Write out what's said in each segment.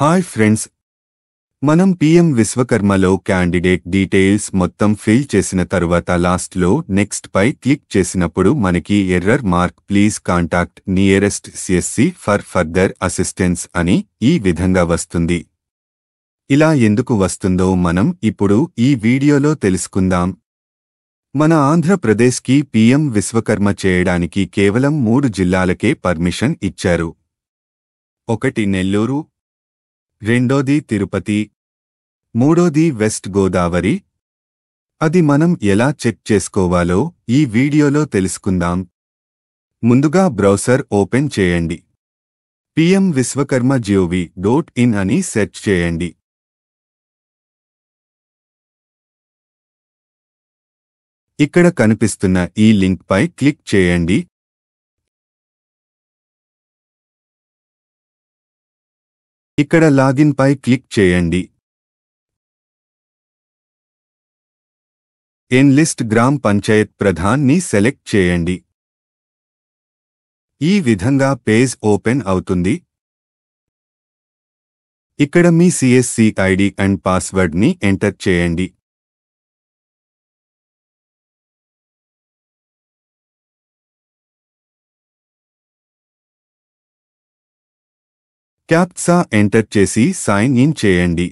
hi friends మనం PM విశ్వకర్మలో candidate details మొత్తం ఫిల్ చేసిన తరువాత లాస్ట్లో నెక్స్ట్ పై క్లిక్ చేసినప్పుడు మనకి error mark please contact nearest CSC for further assistance అని ఈ విధంగా వస్తుంది ఇలా ఎందుకు వస్తుందో మనం ఇప్పుడు ఈ వీడియోలో తెలుసుకుందాం మన ఆంధ్రప్రదేశ్కి పీఎం విశ్వకర్మ చేయడానికి కేవలం మూడు జిల్లాలకే పర్మిషన్ ఇచ్చారు ఒకటి నెల్లూరు రెండోది తిరుపతి మూడోది వెస్ట్ గోదావరి అది మనం ఎలా చెక్ చేసుకోవాలో ఈ వీడియోలో తెలుసుకుందాం ముందుగా బ్రౌసర్ ఓపెన్ చేయండి PM Vishwakarma gov dot in అని సెర్చ్ చేయండి ఇక్కడ కనిపిస్తున్న ఈ లింక్పై క్లిక్ చేయండి ఇక్కడ లాగిన్ పై క్లిక్ చేయండి ఎన్లిస్ట్ గ్రామ్ పంచాయత్ ప్రధాన్ని సెలెక్ట్ చేయండి ఈ విధంగా పేజ్ ఓపెన్ అవుతుంది ఇక్కడ మీ సిఎస్సి ఐడి అండ్ పాస్వర్డ్ని ఎంటర్ చేయండి క్యాప్సా ఎంటర్ చేసి సైన్ ఇన్ చేయండి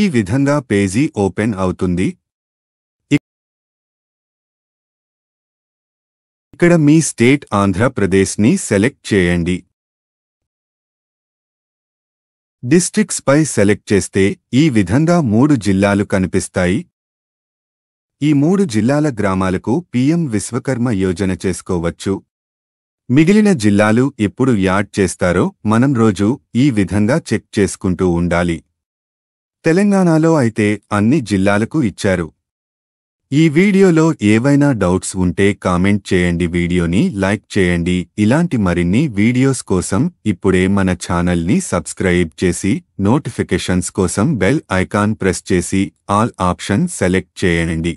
ఈ విధంగా పేజీ ఓపెన్ అవుతుంది ఇక్కడ మీ స్టేట్ ఆంధ్రప్రదేశ్ని సెలెక్ట్ చేయండి డిస్ట్రిక్ట్స్పై సెలెక్ట్ చేస్తే ఈ విధంగా మూడు జిల్లాలు కనిపిస్తాయి ఈ మూడు జిల్లాల గ్రామాలకు పీఎం విశ్వకర్మ యోజన చేసుకోవచ్చు మిగిలిన జిల్లాలు ఎప్పుడు యాడ్ చేస్తారో మనం రోజు ఈ విధంగా చెక్ చేసుకుంటూ ఉండాలి తెలంగాణలో అయితే అన్ని జిల్లాలకు ఇచ్చారు ఈ వీడియోలో ఏవైనా డౌట్స్ ఉంటే కామెంట్ చేయండి వీడియోని లైక్ చేయండి ఇలాంటి మరిన్ని వీడియోస్ కోసం ఇప్పుడే మన ఛానల్ని సబ్స్క్రైబ్ చేసి నోటిఫికేషన్స్ కోసం బెల్ ఐకాన్ ప్రెస్ చేసి ఆల్ ఆప్షన్ సెలెక్ట్ చేయండి